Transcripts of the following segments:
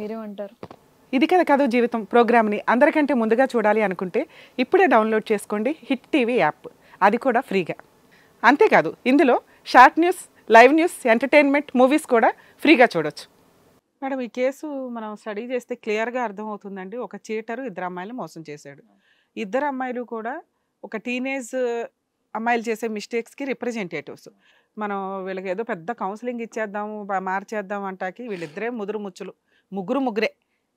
Madam అంటారు ఇది కదా కాదు జీవితం ప్రోగ్రామ్ని అందరికంటే ముందుగా చూడాలి అనుకుంటే ఇప్పుడే డౌన్లోడ్ చేసుకోండి హిట్ టీవీ యాప్ అది కూడా ఫ్రీగా అంతేకాదు ఇందులో short news live news entertainment movies కూడా ఫ్రీగా చూడొచ్చు మేడం ఈ కేసు మనం స్టడీ చేస్తే క్లియర్గా అర్థమవుతుందండి ఒక చీటరు ఇద్దరు అమ్మాయిలు మోసం చేశాడు ఇద్దరు అమ్మాయిలు కూడా ఒక టీనేజ్ అమ్మాయిలు చేసే మిస్టేక్స్కి రిప్రజెంటేటివ్స్ మనం వీళ్ళకి ఏదో పెద్ద కౌన్సిలింగ్ ఇచ్చేద్దాము మార్చేద్దాం అంటాకి వీళ్ళిద్దరే ముదురు ముచ్చులు ముగ్గురు ముగ్గురే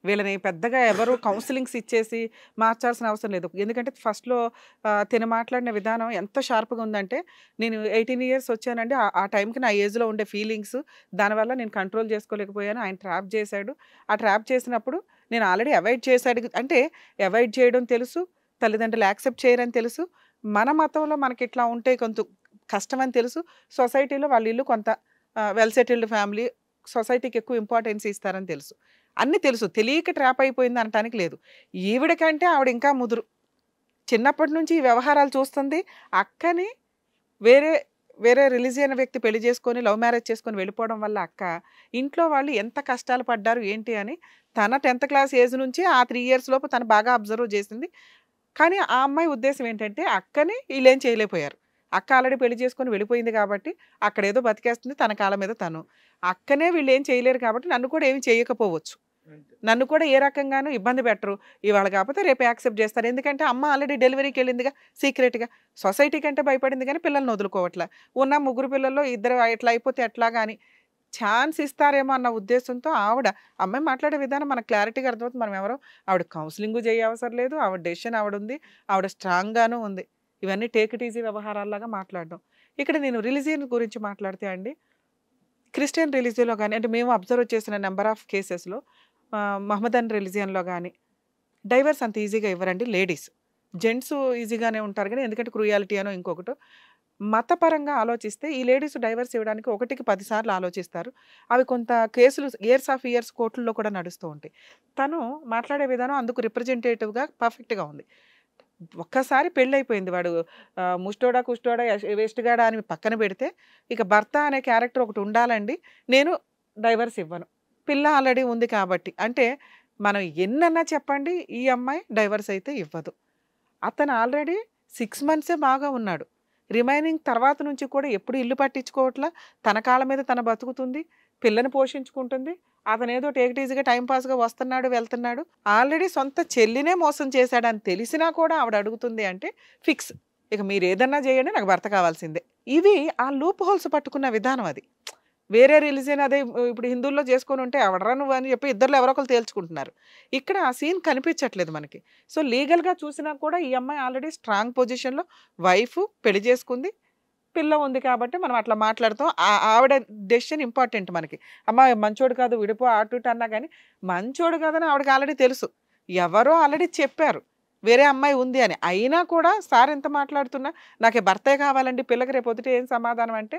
వీళ్ళని పెద్దగా ఎవరు కౌన్సిలింగ్స్ ఇచ్చేసి మార్చాల్సిన అవసరం లేదు ఎందుకంటే ఫస్ట్లో తిన మాట్లాడిన విధానం ఎంత షార్ప్గా ఉందంటే నేను ఎయిటీన్ ఇయర్స్ వచ్చానండి ఆ టైంకి నా ఏజ్లో ఉండే ఫీలింగ్స్ దానివల్ల నేను కంట్రోల్ చేసుకోలేకపోయాను ఆయన ట్రాప్ చేశాడు ఆ ట్రాప్ చేసినప్పుడు నేను ఆల్రెడీ అవాయిడ్ చేశాడు అంటే అవాయిడ్ చేయడం తెలుసు తల్లిదండ్రులు యాక్సెప్ట్ చేయరని తెలుసు మన మతంలో మనకి ఇట్లా ఉంటే కొంత కష్టం అని తెలుసు సొసైటీలో వాళ్ళ ఇల్లు కొంత వెల్ సెటిల్డ్ ఫ్యామిలీ సొసైటీకి ఎక్కువ ఇంపార్టెన్స్ ఇస్తారని తెలుసు అన్నీ తెలుసు తెలియక ట్రాప్ అయిపోయింది అనటానికి లేదు ఈవిడకంటే ఆవిడ ఇంకా ముదురు చిన్నప్పటి నుంచి ఈ వ్యవహారాలు చూస్తుంది అక్కని వేరే వేరే రిలీజియన్ వ్యక్తి పెళ్లి చేసుకొని లవ్ మ్యారేజ్ చేసుకొని వెళ్ళిపోవడం వల్ల అక్క ఇంట్లో వాళ్ళు ఎంత కష్టాలు పడ్డారు ఏంటి అని తన టెన్త్ క్లాస్ ఏజ్ నుంచి ఆ త్రీ ఇయర్స్ లోపు తను బాగా అబ్జర్వ్ చేసింది కానీ ఆ అమ్మాయి ఉద్దేశం ఏంటంటే అక్కని వీళ్ళేం చేయలేకపోయారు అక్క ఆల్రెడీ పెళ్లి చేసుకొని వెళ్ళిపోయింది కాబట్టి అక్కడ ఏదో బతికేస్తుంది తన కాళ్ళ మీద తను అక్కనే వీళ్ళు ఏం చేయలేరు కాబట్టి నన్ను కూడా ఏమి చేయకపోవచ్చు నన్ను కూడా ఏ రకంగానూ ఇబ్బంది పెట్టరు ఇవాళ కాకపోతే రేపు యాక్సెప్ట్ చేస్తారు ఎందుకంటే అమ్మ ఆల్రెడీ డెలివరీకి వెళ్ళిందిగా సీక్రెట్గా సొసైటీ కంటే భయపడింది కానీ పిల్లల్ని వదులుకోవట్లే ఉన్న ముగ్గురు పిల్లల్లో ఇద్దరు ఎట్లా అయిపోతే ఎట్లా కానీ ఛాన్స్ ఇస్తారేమో అన్న ఉద్దేశంతో ఆవిడ అమ్మాయి మాట్లాడే విధానం మనకు క్లారిటీగా అర్థమవుతుంది మనం ఎవరో ఆవిడ కౌన్సిలింగ్ చేయ అవసరం లేదు ఆవిడ డెసిషన్ ఆవిడ ఉంది ఆవిడ స్ట్రాంగ్గానూ ఉంది ఇవన్నీ టేక్ ఇట్ ఈజీ వ్యవహారాల్లాగా మాట్లాడడం ఇక్కడ నేను రిలీజియన్ గురించి మాట్లాడితే అండి క్రిస్టియన్ రిలీజియన్లో కానీ అంటే మేము అబ్జర్వ్ చేసిన నెంబర్ ఆఫ్ కేసెస్లో మహమ్మదన్ రిలీజియన్లో కానీ డైవర్స్ అంత ఈజీగా ఇవ్వరండి లేడీస్ జెంట్స్ ఈజీగానే ఉంటారు కానీ ఎందుకంటే క్రూయాలిటీ అనో ఇంకొకటి మతపరంగా ఆలోచిస్తే ఈ లేడీస్ డైవర్స్ ఇవ్వడానికి ఒకటికి పదిసార్లు ఆలోచిస్తారు అవి కొంత కేసులు ఇయర్స్ ఆఫ్ ఇయర్స్ కోర్టుల్లో కూడా నడుస్తూ ఉంటాయి తను మాట్లాడే విధానం అందుకు రిప్రజెంటేటివ్గా పర్ఫెక్ట్గా ఉంది ఒక్కసారి పెళ్ళైపోయింది వాడు ముష్టోడా కుష్టోడా వేస్ట్గాడా అని పక్కన పెడితే ఇక భర్త అనే క్యారెక్టర్ ఒకటి ఉండాలండి నేను డైవర్స్ ఇవ్వను పిల్ల ఆల్రెడీ ఉంది కాబట్టి అంటే మనం ఎన్నన్నా చెప్పండి ఈ అమ్మాయి డైవర్స్ అయితే ఇవ్వదు అతను ఆల్రెడీ సిక్స్ మంత్సే బాగా ఉన్నాడు రిమైనింగ్ తర్వాత నుంచి కూడా ఎప్పుడు ఇల్లు పట్టించుకోవట్లా తన కాళ్ళ మీద తన బతుకుతుంది పిల్లని పోషించుకుంటుంది అతను ఏదో టేక్ ఈజీగా టైంపాస్గా వస్తున్నాడు వెళ్తున్నాడు ఆల్రెడీ సొంత చెల్లినే మోసం చేశాడు అని తెలిసినా కూడా ఆవిడ అడుగుతుంది అంటే ఫిక్స్ ఇక మీరు ఏదన్నా చేయండి నాకు భర్త కావాల్సిందే ఇవి ఆ లూప్ హోల్స్ పట్టుకున్న విధానం అది వేరే రిలీజియన్ అదే ఇప్పుడు హిందువుల్లో చేసుకొని ఉంటే ఎవడరా నువ్వు అని చెప్పి ఇద్దరు ఎవరో ఒకరు తేల్చుకుంటున్నారు ఇక్కడ ఆ సీన్ కనిపించట్లేదు మనకి సో లీగల్గా చూసినా కూడా ఈ అమ్మాయి ఆల్రెడీ స్ట్రాంగ్ పొజిషన్లో వైఫ్ పెళ్లి చేసుకుంది పిల్ల ఉంది కాబట్టి మనం అట్లా మాట్లాడతాం ఆవిడ డెసిషన్ ఇంపార్టెంట్ మనకి అమ్మా మంచోడు కాదు విడిపో అటు ఇటు అన్నా కానీ మంచోడు కాదని ఆవిడకి ఆల్రెడీ తెలుసు ఎవరో ఆల్రెడీ చెప్పారు వేరే అమ్మాయి ఉంది అని అయినా కూడా సార్ ఎంత మాట్లాడుతున్నా నాకు భర్తే కావాలండి పిల్లకి రేపు పొద్దుట ఏం సమాధానం అంటే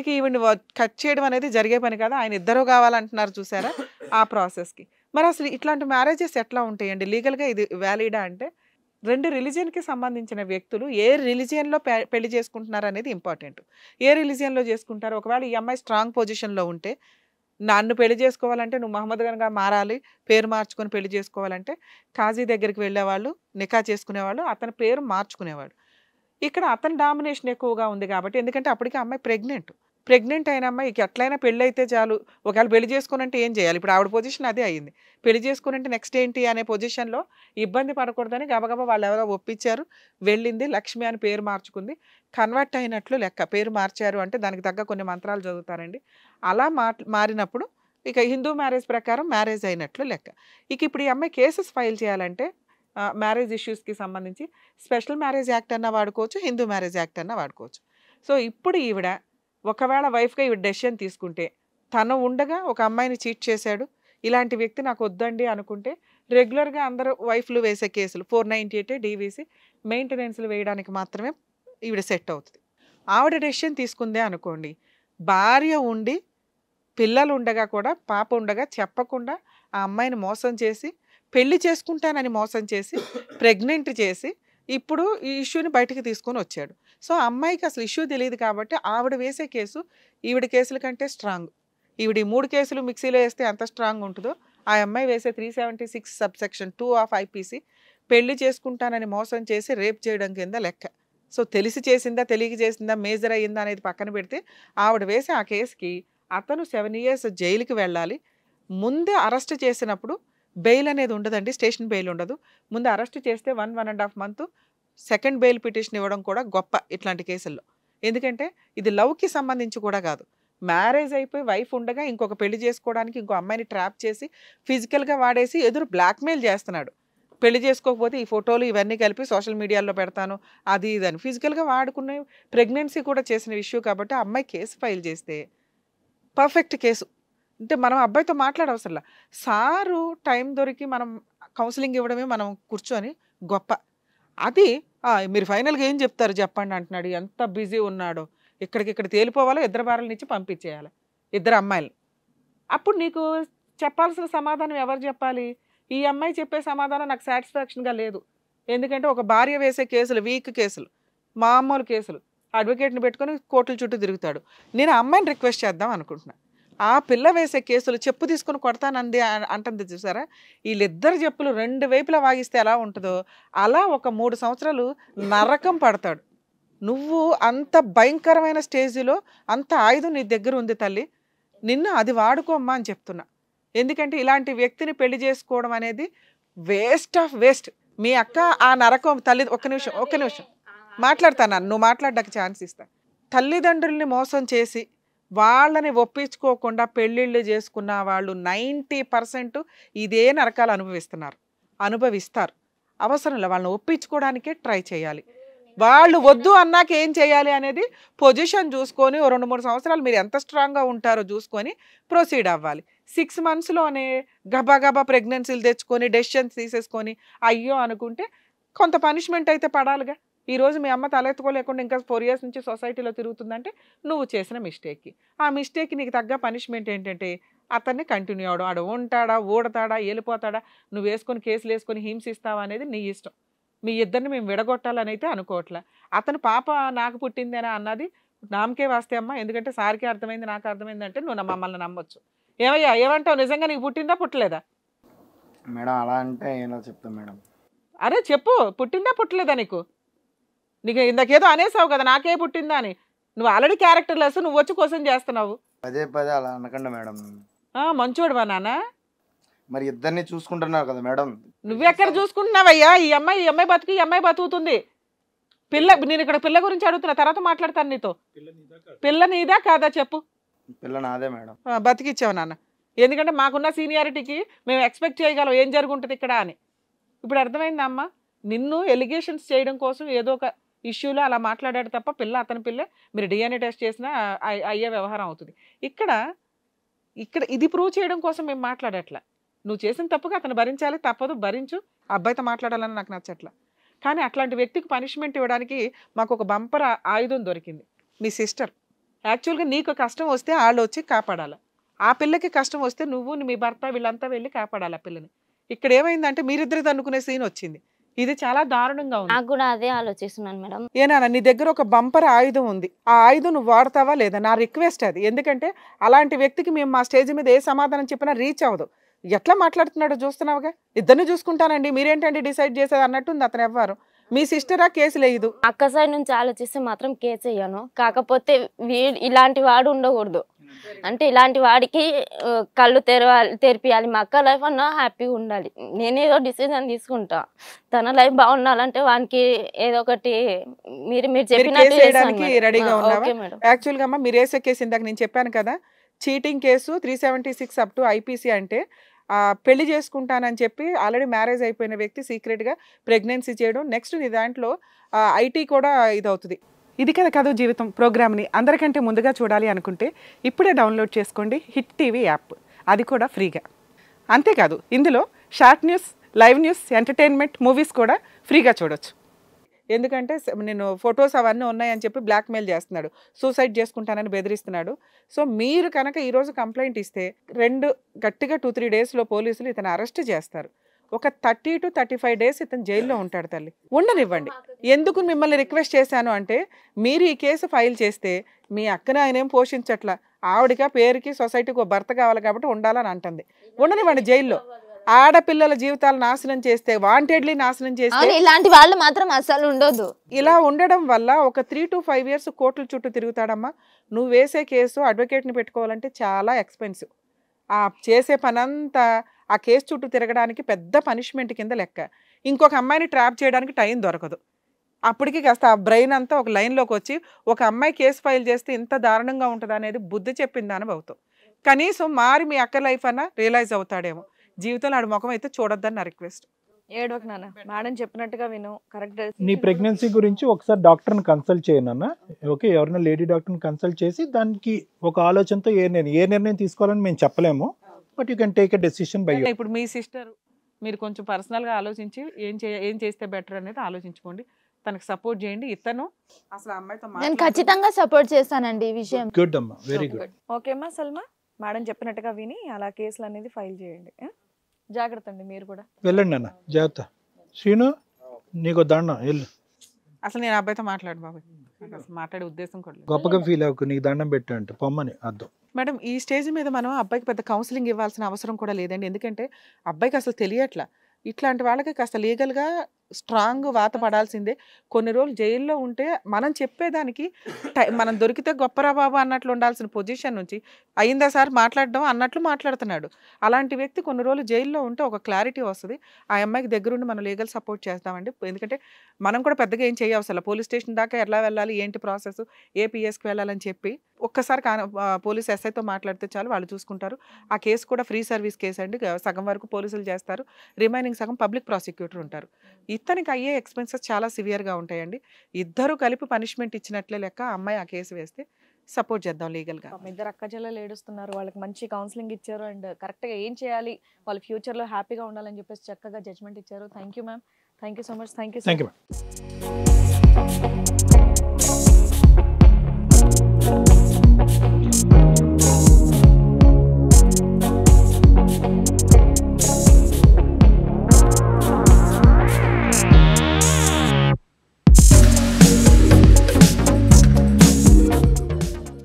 ఇక ఈవిని కట్ చేయడం అనేది జరిగే పని కదా ఆయన ఇద్దరు కావాలంటున్నారు చూసారా ఆ ప్రాసెస్కి మరి అసలు ఇట్లాంటి మ్యారేజెస్ ఎట్లా ఉంటాయండి లీగల్గా ఇది వ్యాలిడా అంటే రెండు రిలీజియన్కి సంబంధించిన వ్యక్తులు ఏ రిలీజియన్లో పెళ్లి చేసుకుంటున్నారు అనేది ఇంపార్టెంట్ ఏ రిలీజియన్లో చేసుకుంటారు ఒకవేళ ఈ అమ్మాయి స్ట్రాంగ్ పొజిషన్లో ఉంటే నన్ను పెళ్లి చేసుకోవాలంటే నువ్వు మహమ్మద్ గన్గా మారాలి పేరు మార్చుకొని పెళ్లి చేసుకోవాలంటే కాజీ దగ్గరికి వెళ్ళేవాళ్ళు నికా చేసుకునేవాళ్ళు అతని పేరు మార్చుకునేవాడు ఇక్కడ అతని డామినేషన్ ఎక్కువగా ఉంది కాబట్టి ఎందుకంటే అప్పటికి అమ్మాయి ప్రెగ్నెంట్ ప్రెగ్నెంట్ అయిన అమ్మాయికి ఎట్లయినా పెళ్ళి అయితే చాలు ఒకవేళ పెళ్లి అంటే ఏం చేయాలి ఇప్పుడు ఆవిడ పొజిషన్ అదే అయింది పెళ్లి అంటే నెక్స్ట్ ఏంటి అనే పొజిషన్లో ఇబ్బంది పడకూడదని గబగబా వాళ్ళు ఎవరో ఒప్పించారు వెళ్ళింది లక్ష్మి అని పేరు మార్చుకుంది కన్వర్ట్ అయినట్లు లెక్క పేరు మార్చారు అంటే దానికి తగ్గ కొన్ని మంత్రాలు చదువుతారండి అలా మారినప్పుడు ఇక హిందూ మ్యారేజ్ ప్రకారం మ్యారేజ్ అయినట్లు లెక్క ఇక ఇప్పుడు ఈ అమ్మాయి కేసెస్ ఫైల్ చేయాలంటే మ్యారేజ్ ఇష్యూస్కి సంబంధించి స్పెషల్ మ్యారేజ్ యాక్ట్ అన్న వాడుకోవచ్చు హిందూ మ్యారేజ్ యాక్ట్ అన్న వాడుకోవచ్చు సో ఇప్పుడు ఈవిడ ఒకవేళ వైఫ్గా ఈ డెసిషన్ తీసుకుంటే తను ఉండగా ఒక అమ్మాయిని చీట్ చేశాడు ఇలాంటి వ్యక్తి నాకు వద్దండి అనుకుంటే రెగ్యులర్గా అందరూ వైఫ్లు వేసే కేసులు ఫోర్ నైంటీ ఎయిట్ డీవీసీ మెయింటెనెన్స్లు వేయడానికి మాత్రమే ఈవిడ సెట్ అవుతుంది ఆవిడ డెసిషన్ తీసుకుందే అనుకోండి భార్య ఉండి పిల్లలు ఉండగా కూడా పాప ఉండగా చెప్పకుండా ఆ అమ్మాయిని మోసం చేసి పెళ్లి చేసుకుంటానని మోసం చేసి ప్రెగ్నెంట్ చేసి ఇప్పుడు ఈ ఇష్యూని బయటకు తీసుకొని వచ్చాడు సో అమ్మాయికి అసలు ఇష్యూ తెలియదు కాబట్టి ఆవిడ వేసే కేసు ఈవిడ కేసుల కంటే స్ట్రాంగ్ ఈవిడ మూడు కేసులు మిక్సీలో వేస్తే ఎంత స్ట్రాంగ్ ఉంటుందో ఆ అమ్మాయి వేసే three seventy six subsection two of IPC పెళ్లి చేసుకుంటానని మోసం చేసి రేప్ చేయడం కింద లెక్క సో తెలిసి చేసిందా తెలియక చేసిందా మేజర్ అయ్యిందా అనేది పక్కన పెడితే ఆవిడ వేసే ఆ కేసుకి అతను సెవెన్ ఇయర్స్ జైలుకి వెళ్ళాలి ముందే అరెస్ట్ చేసినప్పుడు బెయిల్ అనేది ఉండదండి స్టేషన్ బెయిల్ ఉండదు ముందు అరెస్ట్ చేస్తే one one and half month second bail petition ఇవ్వడం కూడా గొప్ప ఇట్లాంటి కేసుల్లో ఎందుకంటే ఇది లవ్కి సంబంధించి కూడా కాదు మ్యారేజ్ అయిపోయి వైఫ్ ఉండగా ఇంకొక పెళ్లి చేసుకోవడానికి ఇంకో అమ్మాయిని ట్రాప్ చేసి ఫిజికల్గా వాడేసి ఎదురు బ్లాక్మెయిల్ చేస్తున్నాడు పెళ్లి చేసుకోకపోతే ఈ ఫోటోలు ఇవన్నీ కలిపి సోషల్ మీడియాలో పెడతాను అది ఇది అని ఫిజికల్గా వాడుకునే ప్రెగ్నెన్సీ కూడా చేసిన ఇష్యూ కాబట్టి అమ్మాయి కేసు ఫైల్ చేస్తే పర్ఫెక్ట్ కేసు అంటే మనం అబ్బాయితో మాట్లాడవసరంలా సారు టైం దొరికి మనం కౌన్సిలింగ్ ఇవ్వడమే మనం కూర్చొని గొప్ప అది మీరు ఫైనల్గా ఏం చెప్తారు చెప్పండి అంటున్నాడు ఎంత బిజీ ఉన్నాడో ఇక్కడికిక్కడ తేలిపోవాలో ఇద్దరు బారల నుంచి పంపించేయాలి ఇద్దరు అమ్మాయిలు అప్పుడు నీకు చెప్పాల్సిన సమాధానం ఎవరు చెప్పాలి ఈ అమ్మాయి చెప్పే సమాధానం నాకు సాటిస్ఫాక్షన్గా లేదు ఎందుకంటే ఒక భార్య వేసే కేసులు వీక్ కేసులు మామూలు కేసులు అడ్వకేట్ని పెట్టుకొని కోర్టుల చుట్టూ తిరుగుతాడు నేను అమ్మాయిని రిక్వెస్ట్ చేద్దాం అనుకుంటున్నాను ఆ పిల్ల వేసే కేసులు చెప్పు తీసుకుని కొడతానంది అంటుంది చూసారా వీళ్ళిద్దరు చెప్పులు రెండు వైపులా వాగిస్తే ఎలా ఉంటుందో అలా ఒక మూడు సంవత్సరాలు నరకం పడతాడు నువ్వు అంత భయంకరమైన స్టేజీలో అంత ఆయుధం నీ దగ్గర ఉంది తల్లి నిన్ను అది వాడుకోమ్మా అని చెప్తున్నా ఎందుకంటే ఇలాంటి వ్యక్తిని పెళ్లి చేసుకోవడం అనేది వేస్ట్ ఆఫ్ వేస్ట్ మీ అక్క ఆ నరకం తల్లి ఒక్క నిమిషం ఒక్క నిమిషం మాట్లాడతాను నువ్వు మాట్లాడడానికి ఛాన్స్ ఇస్తా తల్లిదండ్రుల్ని మోసం చేసి వాళ్ళని ఒప్పించుకోకుండా పెళ్ళిళ్ళు చేసుకున్న వాళ్ళు నైంటీ పర్సెంట్ ఇదే నరకాలు అనుభవిస్తున్నారు అనుభవిస్తారు అవసరం లేదు వాళ్ళని ఒప్పించుకోవడానికే ట్రై చేయాలి వాళ్ళు వద్దు అన్నాక ఏం చేయాలి అనేది పొజిషన్ చూసుకొని రెండు మూడు సంవత్సరాలు మీరు ఎంత స్ట్రాంగ్గా ఉంటారో చూసుకొని ప్రొసీడ్ అవ్వాలి సిక్స్ మంత్స్లోనే గబా గబా ప్రెగ్నెన్సీలు తెచ్చుకొని డెసిషన్స్ తీసేసుకొని అయ్యో అనుకుంటే కొంత పనిష్మెంట్ అయితే పడాలిగా ఈ రోజు మీ అమ్మ తలెత్తుకోలేకుండా ఇంకా ఫోర్ ఇయర్స్ నుంచి సొసైటీలో తిరుగుతుందంటే నువ్వు చేసిన మిస్టేక్కి ఆ మిస్టేక్కి నీకు తగ్గ పనిష్మెంట్ ఏంటంటే అతన్ని కంటిన్యూ అవడం ఆడ ఉంటాడా ఊడతాడా వెళ్ళిపోతాడా నువ్వు వేసుకొని కేసులు వేసుకొని హింసిస్తావా అనేది నీ ఇష్టం మీ ఇద్దరిని మేము విడగొట్టాలని అయితే అనుకోవట్లే అతను పాప నాకు పుట్టిందేనా అన్నది నామకే వాస్తే అమ్మ ఎందుకంటే సార్కి అర్థమైంది నాకు అర్థమైంది అంటే నువ్వు మమ్మల్ని నమ్మొచ్చు ఏమయ్యా ఏమంటావు నిజంగా నీకు పుట్టిందా పుట్టలేదా మేడం అలా అంటే ఏమో చెప్తాం మేడం అరే చెప్పు పుట్టిందా పుట్టలేదా నీకు నీకు ఇందకేదో అనేసావు కదా నాకే పుట్టిందా అని నువ్వు ఆల్రెడీ క్యారెక్టర్ లెస్ నువ్వు వచ్చి కోసం చేస్తున్నావు పదే పదే అలా అనకండి మేడం మంచోడు మా నాన్న మరి ఇద్దరిని చూసుకుంటున్నావు కదా మేడం నువ్వెక్కడ చూసుకుంటున్నావయ్యా ఈ అమ్మాయి ఈ అమ్మాయి బతుకు ఈ అమ్మాయి బతుకుతుంది పిల్ల నేను ఇక్కడ పిల్ల గురించి అడుగుతున్నా తర్వాత మాట్లాడతాను నీతో పిల్ల నీదా కాదా చెప్పు పిల్ల నాదే మేడం బతికిచ్చావు నాన్న ఎందుకంటే మాకున్న సీనియారిటీకి మేము ఎక్స్పెక్ట్ చేయగలం ఏం జరుగుంటుంది ఇక్కడ అని ఇప్పుడు అర్థమైందమ్మా నిన్ను ఎలిగేషన్స్ చేయడం కోసం ఏదో ఒక ఇష్యూలో అలా మాట్లాడాడు తప్ప పిల్ల అతని పిల్లే మీరు డిఎన్ఏ టెస్ట్ చేసినా అయ్యే వ్యవహారం అవుతుంది ఇక్కడ ఇక్కడ ఇది ప్రూవ్ చేయడం కోసం మేము మాట్లాడట్లా నువ్వు చేసిన తప్పుగా అతను భరించాలి తప్పదు భరించు అబ్బాయితో మాట్లాడాలని నాకు నచ్చట్లా కానీ అట్లాంటి వ్యక్తికి పనిష్మెంట్ ఇవ్వడానికి మాకు ఒక బంపర్ ఆయుధం దొరికింది మీ సిస్టర్ యాక్చువల్గా నీకు కష్టం వస్తే వాళ్ళు వచ్చి కాపాడాలి ఆ పిల్లకి కష్టం వస్తే నువ్వు మీ భర్త వీళ్ళంతా వెళ్ళి కాపాడాలి ఆ పిల్లని ఇక్కడ ఏమైందంటే మీరిద్దరు తన్నుకునే సీన్ వచ్చింది ఇది చాలా దారుణంగా ఉంది నాకు కూడా అదే ఆలోచిస్తున్నాను మేడం ఏనా నీ దగ్గర ఒక బంపర్ ఆయుధం ఉంది ఆ ఆయుధం నువ్వు వాడతావా లేదా నా రిక్వెస్ట్ అది ఎందుకంటే అలాంటి వ్యక్తికి మేము మా స్టేజ్ మీద ఏ సమాధానం చెప్పినా రీచ్ అవ్వదు ఎట్లా మాట్లాడుతున్నాడో చూస్తున్నావుగా ఇద్దరిని చూసుకుంటానండి మీరేంటండి డిసైడ్ చేసేది అన్నట్టుంది అతను ఎవ్వరు మీ సిస్టరా కేసు లేదు అక్క సైడ్ నుంచి ఆలోచిస్తే మాత్రం కేసు అయ్యాను కాకపోతే ఇలాంటి వాడు ఉండకూడదు అంటే ఇలాంటి వాడికి కళ్ళు తెరవాలి తెరిపియాలి మా అక్క లైఫ్ అన్న హ్యాపీగా ఉండాలి నేను ఏదో డిసిజన్ తీసుకుంటా తన లైఫ్ బాగుండాలంటే వానికి ఏదో ఒకటి మీరు మీరు చెప్పినట్టు యాక్చువల్గా మీరు వేసే కేసు ఇందాక నేను చెప్పాను కదా cheating case three seventy six up to IPC అంటే పెళ్లి చేసుకుంటానని చెప్పి ఆల్రెడీ మ్యారేజ్ అయిపోయిన వ్యక్తి సీక్రెట్గా ప్రెగ్నెన్సీ చేయడం నెక్స్ట్ నీ దాంట్లో ఐటీ కూడా ఇదవుతుంది ఇది కదా కథ జీవితం ప్రోగ్రామ్ని అందరికంటే ముందుగా చూడాలి అనుకుంటే ఇప్పుడే డౌన్లోడ్ చేసుకోండి హిట్ టీవీ యాప్ అది కూడా ఫ్రీగా అంతేకాదు ఇందులో short news live news entertainment movies కూడా ఫ్రీగా చూడొచ్చు ఎందుకంటే నేను ఫొటోస్ అవన్నీ ఉన్నాయని చెప్పి బ్లాక్మెయిల్ చేస్తున్నాడు సూసైడ్ చేసుకుంటానని బెదిరిస్తున్నాడు సో మీరు కనుక ఈరోజు కంప్లైంట్ ఇస్తే రెండు గట్టిగా టూ త్రీ డేస్లో పోలీసులు ఇతను అరెస్ట్ చేస్తారు ఒక thirty two thirty five days ఇతను జైల్లో ఉంటాడు తల్లి ఉండనివ్వండి ఎందుకు మిమ్మల్ని రిక్వెస్ట్ చేశాను అంటే మీరు ఈ కేసు ఫైల్ చేస్తే మీ అక్కన ఆయన ఏం ఆవిడగా పేరుకి సొసైటీకి ఒక భర్త కావాలి కాబట్టి ఉండాలని అంటుంది ఉండనివ్వండి జైల్లో ఆడపిల్లల జీవితాలు నాశనం చేస్తే వాంటెడ్లీ నాశనం చేస్తే ఇలాంటి వాళ్ళు మాత్రం అసలు ఉండదు ఇలా ఉండడం వల్ల ఒక త్రీ టు ఫైవ్ ఇయర్స్ కోర్టుల చుట్టూ తిరుగుతాడమ్మా నువ్వు వేసే కేసు అడ్వకేట్ని పెట్టుకోవాలంటే చాలా ఎక్స్పెన్సివ్ ఆ చేసే పనంతా ఆ కేసు చుట్టూ తిరగడానికి పెద్ద పనిష్మెంట్ కింద లెక్క ఇంకొక అమ్మాయిని ట్రాప్ చేయడానికి టైం దొరకదు అప్పటికి కాస్త ఆ బ్రెయిన్ అంతా ఒక లైన్లోకి వచ్చి ఒక అమ్మాయి కేసు ఫైల్ చేస్తే ఇంత దారుణంగా ఉంటుంది అనేది బుద్ధి చెప్పిందని అవుతాం కనీసం మారి మీ అక్క లైఫ్ అన్న రియలైజ్ అవుతాడేమో జీవితంలో ఆడు ముఖం అయితే చూడొద్దని నా రిక్వెస్ట్ నాన్న మేడం చెప్పినట్టుగా విను కరెక్ట్ నీ ప్రెగ్నెన్సీ గురించి ఒకసారి డాక్టర్ని కన్సల్ట్ చేయను అన్న ఓకే ఎవరైనా లేడీ డాక్టర్ని కన్సల్ట్ చేసి దానికి ఒక ఆలోచనతో ఏ నేను ఏ నిర్ణయం తీసుకోవాలని మేము చెప్పలేము but you can take a decision by ఇప్పుడు మీ సిస్టర్ మీరు కొంచెం పర్సనల్గా ఆలోచించి ఏం చే ఏం చేస్తే బెటర్ అనేది ఆలోచించుకోండి తనకు సపోర్ట్ చేయండి ఇతను అసలు అమ్మాయితో నేను ఖచ్చితంగా సపోర్ట్ చేస్తానండి ఈ విషయం గుడ్ అమ్మా వెరీ గుడ్ ఓకే అమ్మా సల్మా మేడం చెప్పినట్టుగా విని అలా కేసులు అనేది ఫైల్ చేయండి జాగ్రత్త అండి మీరు కూడా వెళ్ళండి అన్న జాగ్రత్త శ్రీను నీకు దండం వెళ్ళు అసలు నేను అబ్బాయితో మాట్లాడు బాబాయ్ మాట్లాడే ఉద్దేశం కూడా లేదు. గొప్పగా ఫీల్ అవ్వకు నీకు దండం పెట్టు పొమ్మని అర్థం మేడం ఈ స్టేజ్ మీద మనం అబ్బాయికి పెద్ద కౌన్సిలింగ్ ఇవ్వాల్సిన అవసరం కూడా లేదండి ఎందుకంటే అబ్బాయికి అసలు తెలియట్లా ఇట్లాంటి వాళ్ళకి కాస్త లీగల్గా స్ట్రాంగ్ వాత పడాల్సిందే కొన్ని రోజులు జైల్లో ఉంటే మనం చెప్పేదానికి మనం దొరికితే గొప్పరా బాబు అన్నట్లు ఉండాల్సిన పొజిషన్ నుంచి అయిందా సార్ మాట్లాడడం అన్నట్లు మాట్లాడుతున్నాడు అలాంటి వ్యక్తి కొన్ని రోజులు జైల్లో ఉంటే ఒక క్లారిటీ వస్తుంది ఆ అమ్మాయికి దగ్గరుండి మనం లీగల్ సపోర్ట్ చేస్తామండి ఎందుకంటే మనం కూడా పెద్దగా ఏం చేయవసరం పోలీస్ స్టేషన్ దాకా ఎలా వెళ్ళాలి ఏంటి ప్రాసెస్ ఏపీఎస్కి వెళ్ళాలని చెప్పి ఒక్కసారి పోలీస్ ఎస్ఐతో మాట్లాడితే చాలు వాళ్ళు చూసుకుంటారు ఆ కేసు కూడా ఫ్రీ సర్వీస్ కేసు అండి సగం వరకు పోలీసులు చేస్తారు రిమైనింగ్ సగం పబ్లిక్ ప్రాసిక్యూటర్ ఉంటారు ఇతనికి అయ్యే ఎక్స్పెన్సెస్ చాలా సివియర్గా ఉంటాయండి ఇద్దరు కలిపి పనిష్మెంట్ ఇచ్చినట్లే లెక్క అమ్మాయి ఆ కేసు వేస్తే సపోర్ట్ చేద్దాం లీగల్గా ఇద్దరు అక్క ఏడుస్తున్నారు వాళ్ళకి మంచి కౌన్సిలింగ్ ఇచ్చారు అండ్ కరెక్ట్గా ఏం చేయాలి వాళ్ళ ఫ్యూచర్లో హ్యాపీగా ఉండాలని చెప్పేసి చక్కగా జడ్జ్మెంట్ ఇచ్చారు thank you ma'am thank you so much thank you thank you